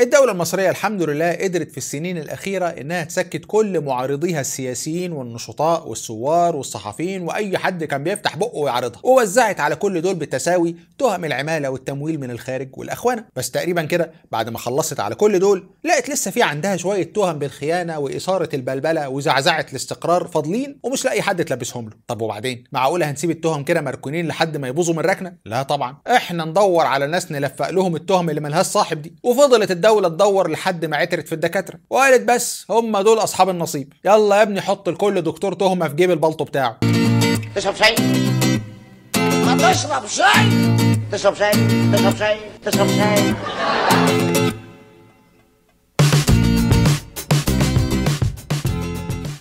الدولة المصرية الحمد لله قدرت في السنين الأخيرة إنها تسكت كل معارضيها السياسيين والنشطاء والثوار والصحفيين وأي حد كان بيفتح بقه ويعارضها ووزعت على كل دول بالتساوي تهم العمالة والتمويل من الخارج والأخوانة بس تقريبا كده بعد ما خلصت على كل دول لقت لسه في عندها شوية تهم بالخيانة وإثارة البلبلة وزعزعة الاستقرار فاضلين ومش لاقي حد تلبسهم له طب وبعدين معقولة هنسيب التهم كده مركونين لحد ما يبوظوا من ركنة لا طبعا احنا ندور على ناس نلفق لهم التهم اللي ملهاش صاحب دي وفضلت الدولة الدوله تدور لحد ما عترت في الدكاتره وقالت بس هم دول اصحاب النصيب يلا يا ابني حط لكل دكتور تهمه في جيب البلطو بتاعه تشرب شاي ما تشرب شاي تشرب شاي تشرب شاي تشرب شاي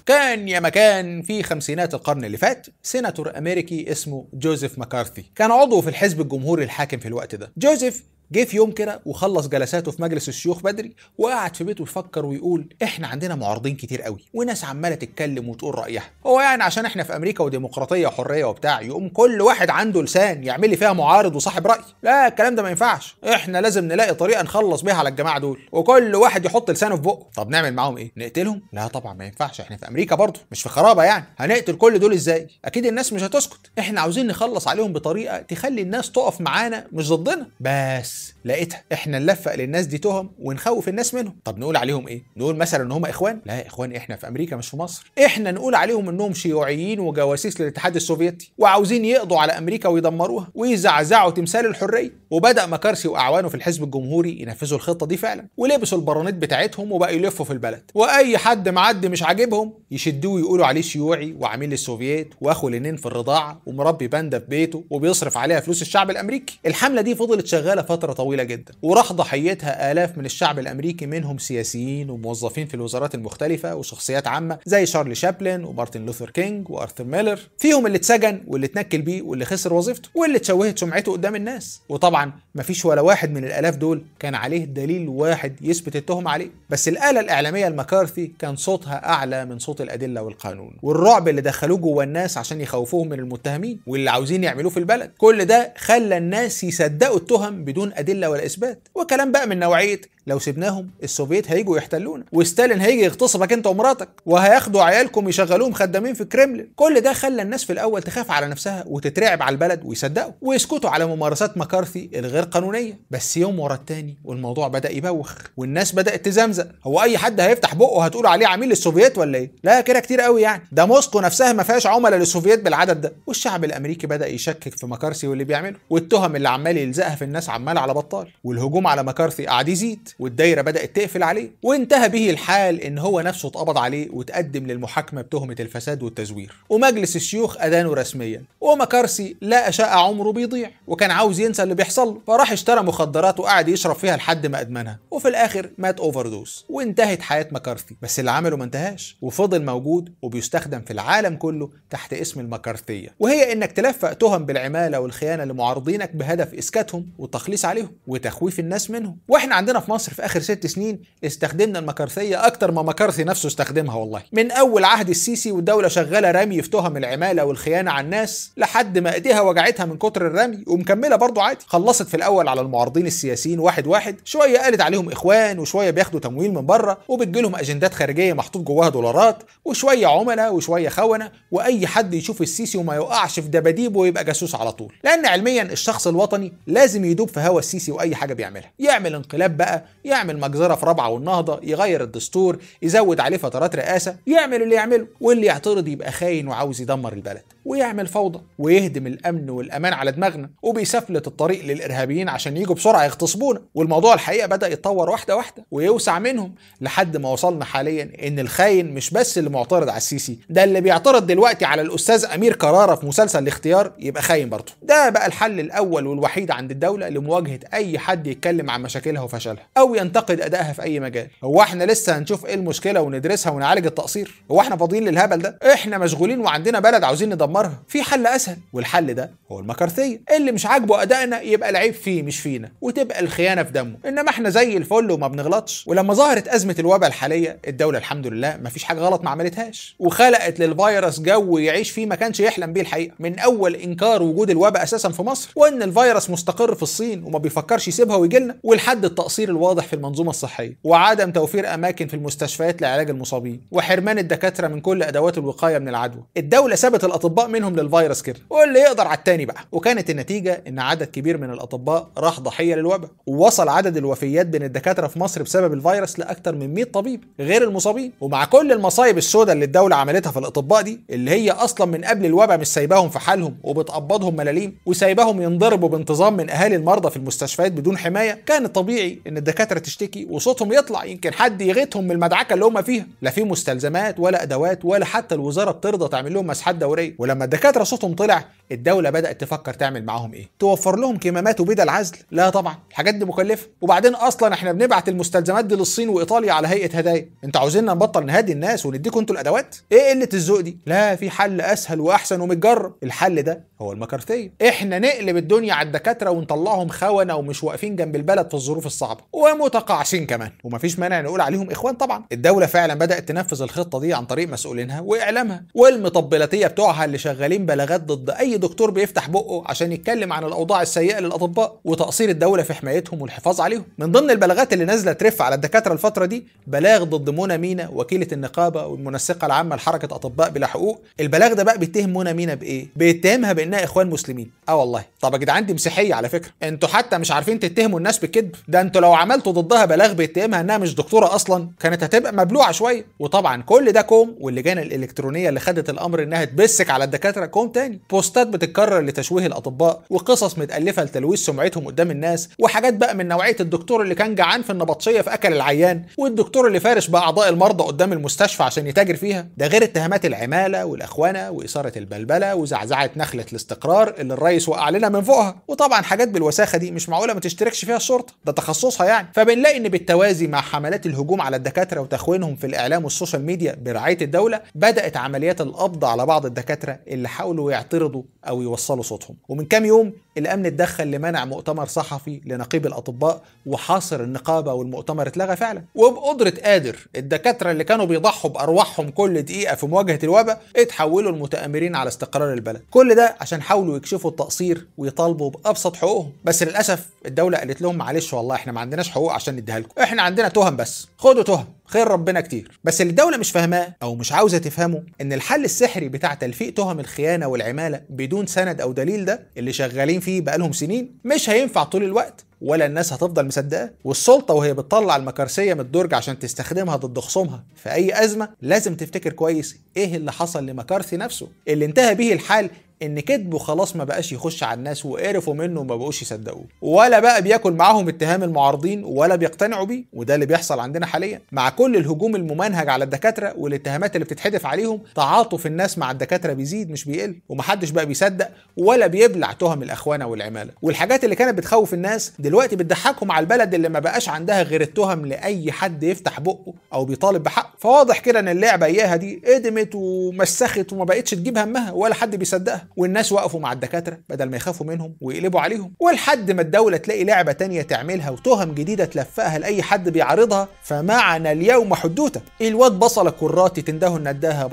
كان يا مكان في خمسينات القرن اللي فات سيناتور امريكي اسمه جوزيف مكارثي كان عضو في الحزب الجمهوري الحاكم في الوقت ده جوزيف جه في يوم كده وخلص جلساته في مجلس الشيوخ بدري وقعد في بيته يفكر ويقول احنا عندنا معارضين كتير قوي وناس عماله تتكلم وتقول رايها هو يعني عشان احنا في امريكا وديمقراطيه وحريه وبتاع يقوم كل واحد عنده لسان يعمل لي فيها معارض وصاحب راي لا الكلام ده ما ينفعش احنا لازم نلاقي طريقه نخلص بيها على الجماعه دول وكل واحد يحط لسانه في بقه طب نعمل معاهم ايه نقتلهم لا طبعا ما ينفعش احنا في امريكا برضه مش في خرابه يعني هنقتل كل دول ازاي اكيد الناس مش هتسكت احنا عاوزين نخلص عليهم بطريقه تخلي الناس تقف معانا مش ضدنا بس Peace. لقيتها احنا نلفق للناس دي تهم ونخوف الناس منهم طب نقول عليهم ايه نقول مثلا ان هم اخوان لا يا اخوان احنا في امريكا مش في مصر احنا نقول عليهم انهم شيوعيين وجواسيس للاتحاد السوفيتي وعاوزين يقضوا على امريكا ويدمروها ويزعزعوا تمثال الحريه وبدا مكارسي واعوانه في الحزب الجمهوري ينفذوا الخطه دي فعلا ولبسوا البرانيت بتاعتهم وبقوا يلفوا في البلد واي حد معدي مش عاجبهم يشدوه ويقولوا عليه شيوعي وعميل للسوفيت واخو لنين في الرضاعه ومربي باندا في بيته وبيصرف عليها فلوس الشعب الامريكي الحمله دي فضلت شغاله فتره طويله طويلة جدا وراح ضحيتها آلاف من الشعب الأمريكي منهم سياسيين وموظفين في الوزارات المختلفة وشخصيات عامة زي شارلي شابلن ومارتن لوثر كينج وأرثر ميلر فيهم اللي اتسجن واللي اتنكل بيه واللي خسر وظيفته واللي اتشوهت سمعته قدام الناس وطبعا مفيش ولا واحد من الآلاف دول كان عليه دليل واحد يثبت التهم عليه بس الآلة الإعلامية المكارثي كان صوتها أعلى من صوت الأدلة والقانون والرعب اللي دخلوه جوه الناس عشان يخوفوهم من المتهمين واللي عاوزين يعملوه في البلد كل ده خلى الناس يصدقوا التهم بدون أدلة لا ولا اثبات وكلام بقى من نوعيه لو سبناهم السوفييت هيجوا يحتلونا وستالين هيجي يغتصبك انت ومراتك وهياخدوا عيالكم يشغلوهم خدامين في الكرملين كل ده خلى الناس في الاول تخاف على نفسها وتترعب على البلد ويصدقوا ويسكتوا على ممارسات مكارثي الغير قانونيه بس يوم ورا التاني والموضوع بدا يبوخ والناس بدات تزمزق هو اي حد هيفتح بقه هتقول عليه عميل للسوفييت ولا ايه لا كده كتير قوي يعني ده موسكو نفسها ما فيهاش عملاء للسوفييت بالعدد ده والشعب الامريكي بدا يشكك في مكارثي واللي بيعمله والتهم اللي عمال يلزقها في الناس عمال على بطل بطال والهجوم على مكارثي قعد يزيد والدايره بدات تقفل عليه وانتهى به الحال ان هو نفسه اتقبض عليه وتقدم للمحاكمه بتهمه الفساد والتزوير ومجلس الشيوخ ادانه رسميا ومكارثي لا شاء عمره بيضيع وكان عاوز ينسى اللي بيحصل له فراح اشترى مخدرات وقعد يشرب فيها لحد ما ادمنها وفي الاخر مات اوفر دوز وانتهت حياه مكارثي بس اللي عمله ما انتهاش وفضل موجود وبيستخدم في العالم كله تحت اسم المكارثيه وهي انك تلفق تهم بالعماله والخيانه لمعارضينك بهدف اسكاتهم والتخليص عليهم وتخويف الناس منهم واحنا عندنا في مصر في اخر ست سنين استخدمنا المكارثيه اكتر ما مكارثي نفسه استخدمها والله من اول عهد السيسي والدوله شغاله رمي في تهم العماله والخيانه على الناس لحد ما ايديها وجعتها من كتر الرمي ومكمله برضه عادي خلصت في الاول على المعارضين السياسيين واحد واحد شويه قالت عليهم اخوان وشويه بياخدوا تمويل من بره وبتجيلهم اجندات خارجيه محطوط جواها دولارات وشويه عملاء وشويه خونه واي حد يشوف السيسي وما يوقعش في دباديبه ويبقى جاسوس على طول لان علميا الشخص الوطني لازم يدوب في هوا السيسي اي حاجه بيعملها يعمل انقلاب بقى يعمل مجزره في رابعه والنهضه يغير الدستور يزود عليه فترات رئاسه يعمل اللي يعمله واللي يعترض يبقى خاين وعاوز يدمر البلد ويعمل فوضى ويهدم الامن والامان على دماغنا وبيسفلت الطريق للارهابيين عشان يجوا بسرعه يغتصبونا والموضوع الحقيقه بدا يتطور واحده واحده ويوسع منهم لحد ما وصلنا حاليا ان الخاين مش بس اللي معترض على السيسي ده اللي بيعترض دلوقتي على الاستاذ امير كراره في مسلسل الاختيار يبقى خاين برضه ده بقى الحل الاول والوحيد عند الدوله لمواجهه اي حد يتكلم عن مشاكلها وفشلها او ينتقد ادائها في اي مجال هو احنا لسه هنشوف ايه المشكله وندرسها ونعالج التقصير هو احنا فاضيين للهبل ده احنا مشغولين وعندنا بلد عاوزين ندمرها في حل اسهل والحل ده هو المكارثيه اللي مش عاجبه ادائنا يبقى العيب فيه مش فينا وتبقى الخيانه في دمه انما احنا زي الفل وما بنغلطش ولما ظهرت ازمه الوباء الحاليه الدوله الحمد لله ما فيش حاجه غلط ما عملتهاش وخلقت للفيروس جو يعيش فيه ما كانش يحلم بيه الحقيقه من اول انكار وجود الوباء اساسا في مصر وان الفيروس مستقر في الصين وما بيفكرش يسيبها ويجي لنا ولحد التقصير الواضح في المنظومه الصحيه وعدم توفير اماكن في المستشفيات لعلاج المصابين وحرمان الدكاتره من كل ادوات الوقايه من العدوى الدوله سابت الاطباء منهم للفيروس كده واللي يقدر على التاني بقى وكانت النتيجه ان عدد كبير من الاطباء راح ضحيه للوباء ووصل عدد الوفيات بين الدكاتره في مصر بسبب الفيروس لاكثر من 100 طبيب غير المصابين ومع كل المصايب السوداء اللي الدوله عملتها في الاطباء دي اللي هي اصلا من قبل الوباء مش سايباهم في حالهم وبتقبضهم ملاليم وسايباهم ينضربوا بانتظام من اهالي المرضى في المستشفيات بدون حمايه كان طبيعي ان الدكاتره تشتكي وصوتهم يطلع يمكن حد يغيتهم من المدعكه اللي هم فيها لا في مستلزمات ولا ادوات ولا حتى الوزاره بترضى تعمل لهم مسحات دوريه ولما الدكاتره صوتهم طلع الدوله بدات تفكر تعمل معاهم ايه توفر لهم كمامات وبدل عزل لا طبعا الحاجات دي مكلفه وبعدين اصلا احنا بنبعت المستلزمات دي للصين وايطاليا على هيئه هدايا انت عاوزيننا نبطل نهدي الناس ونديكم انتوا الادوات ايه قله الذوق دي لا في حل اسهل واحسن ومتجرب الحل ده هو المكارثيه احنا نقلب الدنيا على الدكاتره ونطلعهم خونه ومش واقفين جنب البلد في الظروف الصعبه ومتقاعسين كمان ومفيش مانع نقول عليهم اخوان طبعا الدوله فعلا بدات تنفذ الخطه دي عن طريق مسؤولينها واعلامها والمطبلاتيه بتوعها اللي اللي شغالين بلاغات ضد اي دكتور بيفتح بقه عشان يتكلم عن الاوضاع السيئه للاطباء وتقصير الدوله في حمايتهم والحفاظ عليهم من ضمن البلاغات اللي نازله ترف على الدكاتره الفتره دي بلاغ ضد منى مينا وكيله النقابه والمنسقه العامه لحركه اطباء بلا حقوق البلاغ ده بقى بيتهم منى مينا بايه بيتهمها بانها اخوان مسلمين اه والله طب يا جدعان دي مسيحيه على فكره انتوا حتى مش عارفين تتهموا الناس بالكذب ده انتوا لو عملتوا ضدها بلاغ بيتهمها انها مش دكتوره اصلا كانت هتبقى مبلوعه شويه وطبعا كل ده كوم واللجان الالكترونيه اللي خدت الامر انها تبسك على الدكاتره كوم تاني بوستات بتتكرر لتشويه الاطباء وقصص متالفه لتلويث سمعتهم قدام الناس وحاجات بقى من نوعيه الدكتور اللي كان جعان في النبطشيه فاكل العيان والدكتور اللي فارش باعضاء المرضى قدام المستشفى عشان يتاجر فيها ده غير اتهامات العماله والاخوانه واثاره البلبله وزعزعه نخله الاستقرار اللي الرئيس وقع لنا من فوقها وطبعا حاجات بالوساخه دي مش معقوله ما تشتركش فيها الشرطه ده تخصصها يعني فبنلاقي ان بالتوازي مع حملات الهجوم على الدكاتره وتخوينهم في الاعلام والسوشيال ميديا برعايه الدوله بدات عمليات القبض على بعض الدكاتره اللي حاولوا يعترضوا أو يوصلوا صوتهم ومن كام يوم الأمن اتدخل لمنع مؤتمر صحفي لنقيب الأطباء وحاصر النقابة والمؤتمر اتلغى فعلا وبقدرة قادر الدكاترة اللي كانوا بيضحوا بأرواحهم كل دقيقة في مواجهة الوباء اتحولوا المتآمرين على استقرار البلد كل ده عشان حاولوا يكشفوا التقصير ويطالبوا بأبسط حقوقهم بس للأسف الدولة قالت لهم معلش والله احنا ما عندناش حقوق عشان نديها لكم احنا عندنا تهم بس خدوا تهم خير ربنا كتير بس اللي الدولة مش فاهماه أو مش عاوزة تفهمه إن الحل السحري بتاع تلفيق تهم الخيانة والعمالة بدون سند أو دليل ده اللي شغالين فيه بقالهم سنين مش هينفع طول الوقت ولا الناس هتفضل مصدقاه والسلطه وهي بتطلع المكارسيه من الدرج عشان تستخدمها ضد خصومها في اي ازمه لازم تفتكر كويس ايه اللي حصل لمكارثي نفسه اللي انتهى به الحال ان كذبه خلاص ما بقاش يخش على الناس وقرفوا منه وما بقوش يصدقوه ولا بقى بياكل معاهم اتهام المعارضين ولا بيقتنعوا بيه وده اللي بيحصل عندنا حاليا مع كل الهجوم الممنهج على الدكاتره والاتهامات اللي بتتحدف عليهم تعاطف الناس مع الدكاتره بيزيد مش بيقل ومحدش بقى بيصدق ولا بيبلع تهم الاخوانه والعماله والحاجات اللي كانت بتخوف الناس دلوقتي بتضحكهم على البلد اللي ما بقاش عندها غير التهم لاي حد يفتح بقه او بيطالب بحقه فواضح كده ان اللعبه اياها دي قدمت ومسخت وما بقتش تجيب همها ولا حد بيصدقها والناس وقفوا مع الدكاتره بدل ما يخافوا منهم ويقلبوا عليهم ولحد ما الدوله تلاقي لعبه تانية تعملها وتهم جديده تلفقها لاي حد بيعارضها فمعنا اليوم حدوته الواد بصل كراتي تنده نداها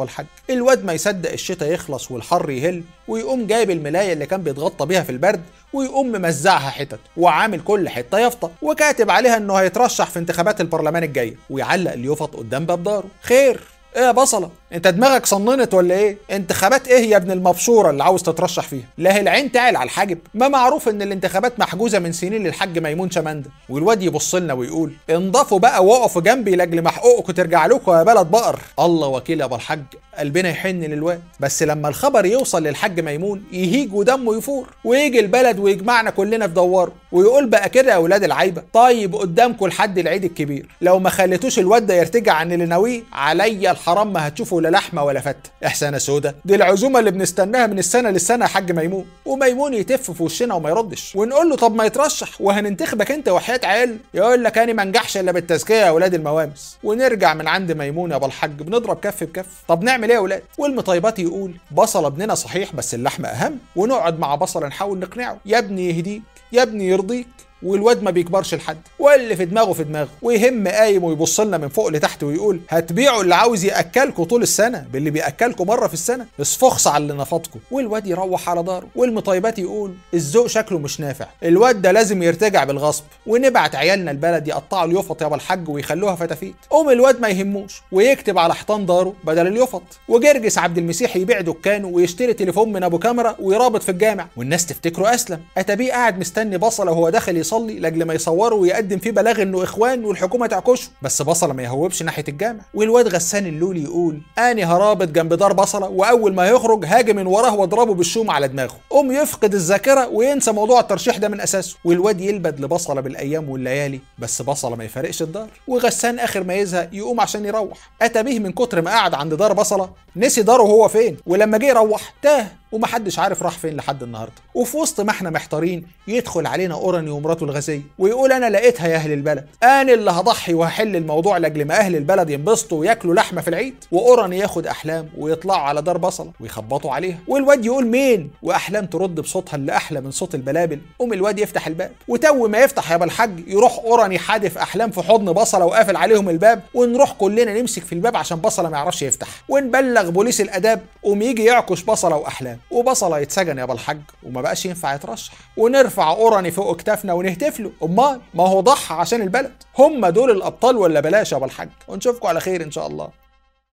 يا الواد ما يصدق الشتاء يخلص والحر يهل ويقوم جايب الملايه اللي كان بيتغطى بيها في البرد ويقوم ممزعها حتت وعامل كل حته يافطه وكاتب عليها انه هيترشح في انتخابات البرلمان الجايه ويعلق اليفط قدام باب داره خير ايه يا بصله انت دماغك صننت ولا ايه انتخابات ايه يا ابن المبشوره اللي عاوز تترشح فيها لا العين تعل على الحاجب ما معروف ان الانتخابات محجوزه من سنين للحاج ميمون شمنده والواد يبص لنا ويقول انضفوا بقى وقفوا جنبي لاجل محقوقك ترجع لكم يا بلد بقر الله وكيل يا ابو الحاج قلبنا يحن للواد بس لما الخبر يوصل للحاج ميمون يهيج ودمه يفور ويجي البلد ويجمعنا كلنا في دوار ويقول بقى كده يا اولاد العيبه طيب قدامكم لحد العيد الكبير لو ما خليتوش الواد ده يرتجع عن اللي ناويه عليا الحرام ما هتشوفوا لا لحمه ولا فته احسانه سوده دي العزومه اللي بنستناها من السنه للسنه يا حاج ميمون وميمون يتف في وشنا وما يردش ونقول له طب ما يترشح وهننتخبك انت وحياه عيال يقول لك انا ما انجحش الا بالتزكيه يا اولاد الموامس ونرجع من عند ميمون يا ابو الحاج بنضرب كف بكف طب نعمل ايه يا اولاد والمطيبات يقول بصل ابننا صحيح بس اللحمه اهم ونقعد مع بصل نحاول نقنعه يا ابني يهديك يا ابني يرضيك والواد ما بيكبرش لحد واللي في دماغه في دماغه ويهم قايم ويبص لنا من فوق لتحت ويقول هتبيعوا اللي عاوز ياكلكوا طول السنه باللي بياكلكوا مره في السنه اصفخص على اللي نفضكوا والواد يروح على داره والمطيبات يقول الذوق شكله مش نافع الواد ده لازم يرتجع بالغصب ونبعت عيالنا البلد يقطعوا اليفط يابا الحاج ويخلوها فتافيت قوم الواد ما يهموش ويكتب على حيطان داره بدل اليفط وجرجس عبد المسيح يبيع دكانه ويشتري تليفون من ابو كاميرا ويرابط في الجامع والناس تفتكره اسلم اتابيه قاعد مستني بصله وهو داخل يصلي يصلي لاجل ما يصوره ويقدم فيه بلاغ انه اخوان والحكومه تعكشه بس بصله ما يهوبش ناحيه الجامع والواد غسان اللولي يقول اني هرابط جنب دار بصله واول ما يخرج هاجم من وراه واضربه بالشوم على دماغه قوم يفقد الذاكره وينسى موضوع الترشيح ده من اساسه والواد يلبد لبصله بالايام والليالي بس بصله ما يفارقش الدار وغسان اخر ما يزهق يقوم عشان يروح اتى به من كتر ما قعد عند دار بصله نسي داره هو فين ولما جه يروح تاه ومحدش عارف راح فين لحد النهارده وفي وسط ما احنا محتارين يدخل علينا اوراني ومراته الغازيه ويقول انا لقيتها يا اهل البلد انا اللي هضحي وهحل الموضوع لاجل ما اهل البلد ينبسطوا وياكلوا لحمه في العيد واوراني ياخد احلام ويطلعوا على دار بصله ويخبطوا عليها والواد يقول مين واحلام ترد بصوتها اللي احلى من صوت البلابل قوم الواد يفتح الباب وتو ما يفتح يا الحاج يروح اوراني حادف احلام في حضن بصله وقافل عليهم الباب ونروح كلنا نمسك في الباب عشان بصله ما يعرفش يفتح ونبلغ بوليس الاداب قوم يجي يعكش بصله واحلام وبصله يتسجن يا الحاج وما بقاش ينفع يترشح ونرفع قرني فوق اكتافنا ونهتف له امال ما هو ضحى عشان البلد هم دول الابطال ولا بلاش يا الحاج ونشوفكم على خير ان شاء الله